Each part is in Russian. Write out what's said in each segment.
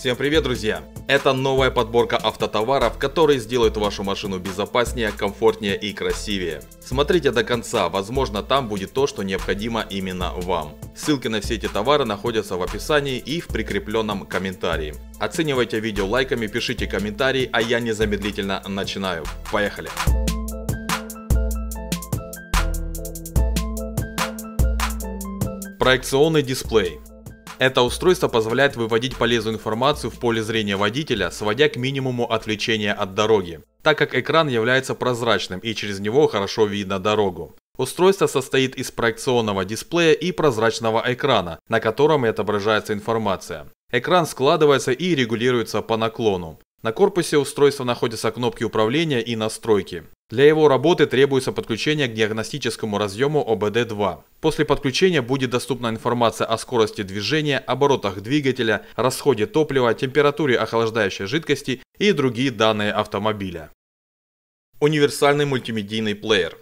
Всем привет, друзья! Это новая подборка автотоваров, которые сделают вашу машину безопаснее, комфортнее и красивее. Смотрите до конца, возможно там будет то, что необходимо именно вам. Ссылки на все эти товары находятся в описании и в прикрепленном комментарии. Оценивайте видео лайками, пишите комментарии, а я незамедлительно начинаю. Поехали! Проекционный дисплей это устройство позволяет выводить полезную информацию в поле зрения водителя, сводя к минимуму отвлечения от дороги, так как экран является прозрачным и через него хорошо видно дорогу. Устройство состоит из проекционного дисплея и прозрачного экрана, на котором и отображается информация. Экран складывается и регулируется по наклону. На корпусе устройства находятся кнопки управления и настройки. Для его работы требуется подключение к диагностическому разъему ОБД-2. После подключения будет доступна информация о скорости движения, оборотах двигателя, расходе топлива, температуре охлаждающей жидкости и другие данные автомобиля. Универсальный мультимедийный плеер.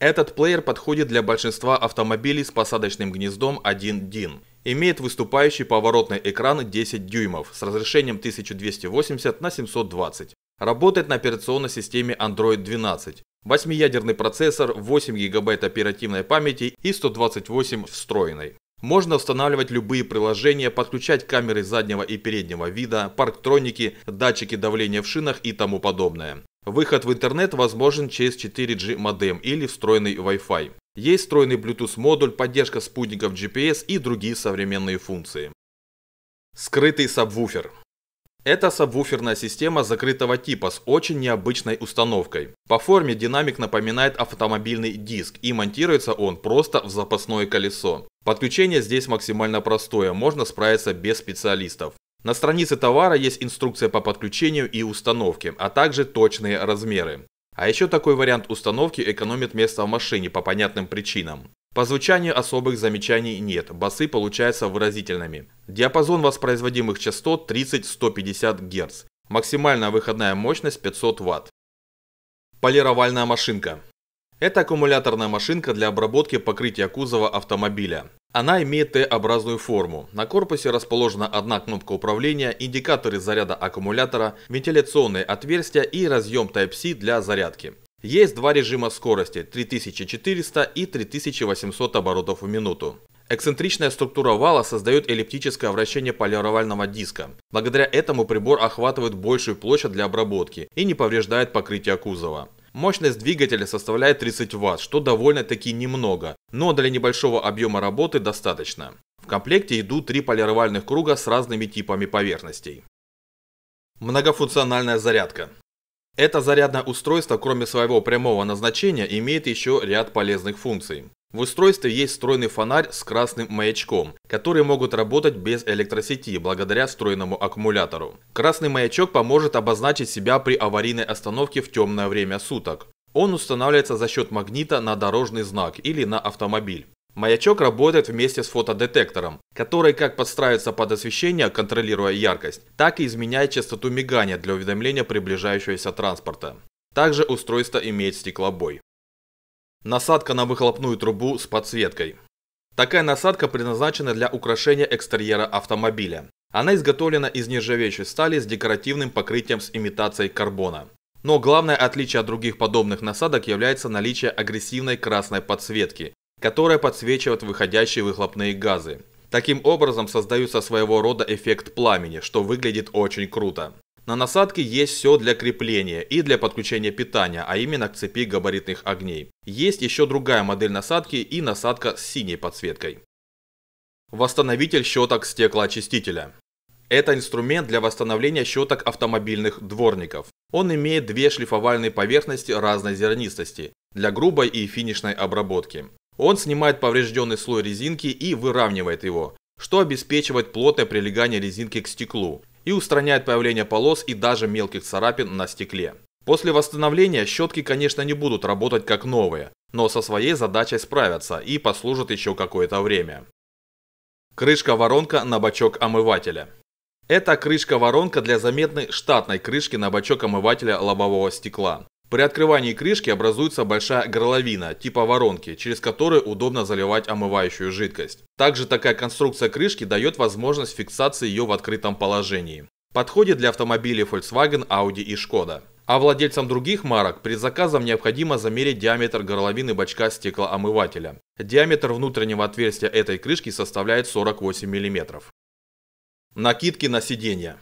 Этот плеер подходит для большинства автомобилей с посадочным гнездом 1 DIN. Имеет выступающий поворотный экран 10 дюймов с разрешением 1280 на 720 Работает на операционной системе Android 12. 8-ядерный процессор, 8 гигабайт оперативной памяти и 128 встроенной. Можно устанавливать любые приложения, подключать камеры заднего и переднего вида, парктроники, датчики давления в шинах и тому подобное. Выход в интернет возможен через 4G модем или встроенный Wi-Fi. Есть встроенный Bluetooth модуль, поддержка спутников GPS и другие современные функции. Скрытый сабвуфер. Это сабвуферная система закрытого типа с очень необычной установкой. По форме динамик напоминает автомобильный диск и монтируется он просто в запасное колесо. Подключение здесь максимально простое, можно справиться без специалистов. На странице товара есть инструкция по подключению и установке, а также точные размеры. А еще такой вариант установки экономит место в машине по понятным причинам. По звучанию особых замечаний нет, басы получаются выразительными. Диапазон воспроизводимых частот 30-150 Гц. Максимальная выходная мощность 500 Вт. Полировальная машинка. Это аккумуляторная машинка для обработки покрытия кузова автомобиля. Она имеет Т-образную форму. На корпусе расположена одна кнопка управления, индикаторы заряда аккумулятора, вентиляционные отверстия и разъем Type-C для зарядки. Есть два режима скорости 3400 и 3800 оборотов в минуту. Эксцентричная структура вала создает эллиптическое вращение полировального диска. Благодаря этому прибор охватывает большую площадь для обработки и не повреждает покрытие кузова. Мощность двигателя составляет 30 Вт, что довольно-таки немного, но для небольшого объема работы достаточно. В комплекте идут три полировальных круга с разными типами поверхностей. Многофункциональная зарядка. Это зарядное устройство, кроме своего прямого назначения, имеет еще ряд полезных функций. В устройстве есть встроенный фонарь с красным маячком, которые могут работать без электросети благодаря встроенному аккумулятору. Красный маячок поможет обозначить себя при аварийной остановке в темное время суток. Он устанавливается за счет магнита на дорожный знак или на автомобиль. Маячок работает вместе с фотодетектором, который как подстраивается под освещение, контролируя яркость, так и изменяет частоту мигания для уведомления приближающегося транспорта. Также устройство имеет стеклобой. Насадка на выхлопную трубу с подсветкой. Такая насадка предназначена для украшения экстерьера автомобиля. Она изготовлена из нержавеющей стали с декоративным покрытием с имитацией карбона. Но главное отличие от других подобных насадок является наличие агрессивной красной подсветки, которые подсвечивают выходящие выхлопные газы. Таким образом создается своего рода эффект пламени, что выглядит очень круто. На насадке есть все для крепления и для подключения питания, а именно к цепи габаритных огней. Есть еще другая модель насадки и насадка с синей подсветкой. Восстановитель щеток стеклоочистителя. Это инструмент для восстановления щеток автомобильных дворников. Он имеет две шлифовальные поверхности разной зернистости для грубой и финишной обработки. Он снимает поврежденный слой резинки и выравнивает его, что обеспечивает плотное прилегание резинки к стеклу и устраняет появление полос и даже мелких царапин на стекле. После восстановления щетки, конечно, не будут работать как новые, но со своей задачей справятся и послужат еще какое-то время. Крышка-воронка на бачок омывателя. Это крышка-воронка для заметной штатной крышки на бачок омывателя лобового стекла. При открывании крышки образуется большая горловина, типа воронки, через которую удобно заливать омывающую жидкость. Также такая конструкция крышки дает возможность фиксации ее в открытом положении. Подходит для автомобилей Volkswagen, Audi и Skoda. А владельцам других марок при заказом необходимо замерить диаметр горловины бачка стеклоомывателя. Диаметр внутреннего отверстия этой крышки составляет 48 мм. Накидки на сиденья.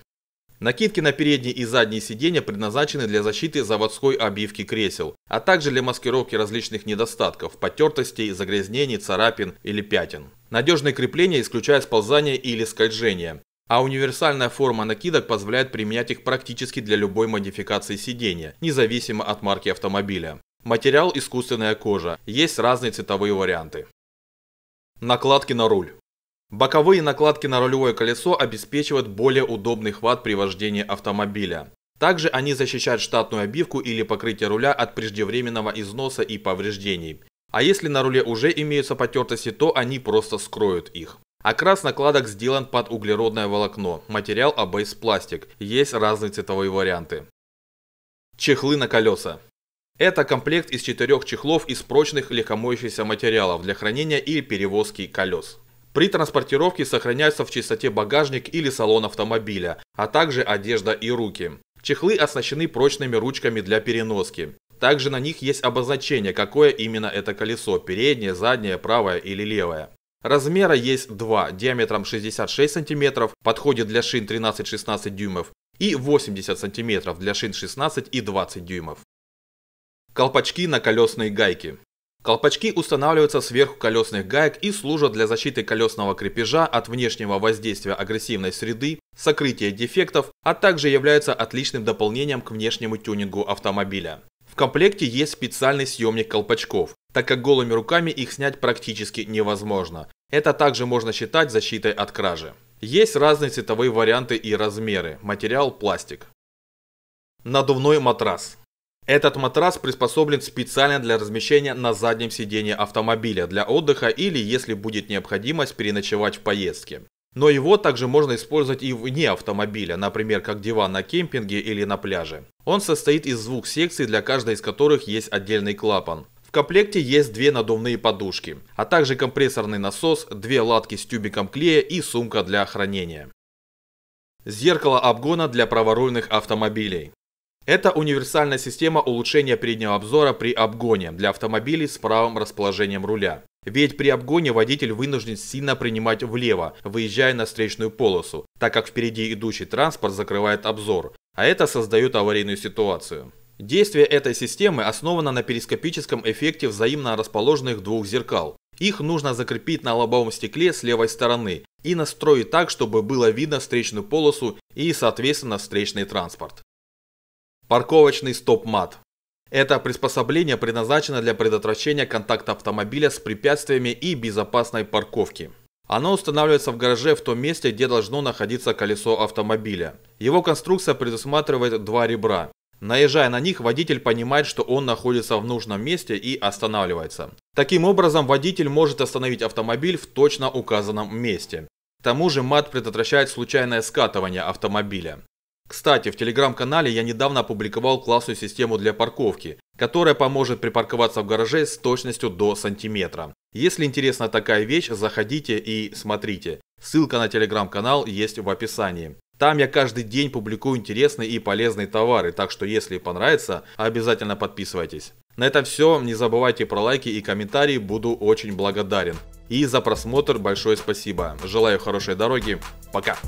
Накидки на передние и задние сиденья предназначены для защиты заводской обивки кресел, а также для маскировки различных недостатков, потертостей, загрязнений, царапин или пятен. Надежные крепления исключают сползание или скольжение, а универсальная форма накидок позволяет применять их практически для любой модификации сидения, независимо от марки автомобиля. Материал – искусственная кожа, есть разные цветовые варианты. Накладки на руль. Боковые накладки на рулевое колесо обеспечивают более удобный хват при вождении автомобиля. Также они защищают штатную обивку или покрытие руля от преждевременного износа и повреждений. А если на руле уже имеются потертости, то они просто скроют их. Окрас накладок сделан под углеродное волокно, материал ABS пластик, есть разные цветовые варианты. Чехлы на колеса. Это комплект из четырех чехлов из прочных легкомоющихся материалов для хранения и перевозки колес. При транспортировке сохраняются в чистоте багажник или салон автомобиля, а также одежда и руки. Чехлы оснащены прочными ручками для переноски. Также на них есть обозначение, какое именно это колесо – переднее, заднее, правое или левое. Размера есть два, диаметром 66 см, подходит для шин 13-16 дюймов, и 80 см для шин 16 и 20 дюймов. Колпачки на колесные гайки. Колпачки устанавливаются сверху колесных гаек и служат для защиты колесного крепежа от внешнего воздействия агрессивной среды, сокрытия дефектов, а также являются отличным дополнением к внешнему тюнингу автомобиля. В комплекте есть специальный съемник колпачков, так как голыми руками их снять практически невозможно. Это также можно считать защитой от кражи. Есть разные цветовые варианты и размеры, материал пластик. Надувной матрас. Этот матрас приспособлен специально для размещения на заднем сидении автомобиля для отдыха или если будет необходимость переночевать в поездке. Но его также можно использовать и вне автомобиля, например, как диван на кемпинге или на пляже. Он состоит из двух секций, для каждой из которых есть отдельный клапан. В комплекте есть две надувные подушки, а также компрессорный насос, две латки с тюбиком клея и сумка для хранения. Зеркало обгона для праворульных автомобилей. Это универсальная система улучшения переднего обзора при обгоне для автомобилей с правым расположением руля. Ведь при обгоне водитель вынужден сильно принимать влево, выезжая на встречную полосу, так как впереди идущий транспорт закрывает обзор, а это создает аварийную ситуацию. Действие этой системы основано на перископическом эффекте взаимно расположенных двух зеркал. Их нужно закрепить на лобовом стекле с левой стороны и настроить так, чтобы было видно встречную полосу и, соответственно, встречный транспорт. Парковочный стоп-мат. Это приспособление предназначено для предотвращения контакта автомобиля с препятствиями и безопасной парковки. Оно устанавливается в гараже в том месте, где должно находиться колесо автомобиля. Его конструкция предусматривает два ребра. Наезжая на них, водитель понимает, что он находится в нужном месте и останавливается. Таким образом, водитель может остановить автомобиль в точно указанном месте. К тому же мат предотвращает случайное скатывание автомобиля. Кстати, в телеграм-канале я недавно опубликовал классную систему для парковки, которая поможет припарковаться в гараже с точностью до сантиметра. Если интересна такая вещь, заходите и смотрите. Ссылка на телеграм-канал есть в описании. Там я каждый день публикую интересные и полезные товары, так что если понравится, обязательно подписывайтесь. На этом все, не забывайте про лайки и комментарии, буду очень благодарен. И за просмотр большое спасибо. Желаю хорошей дороги, пока!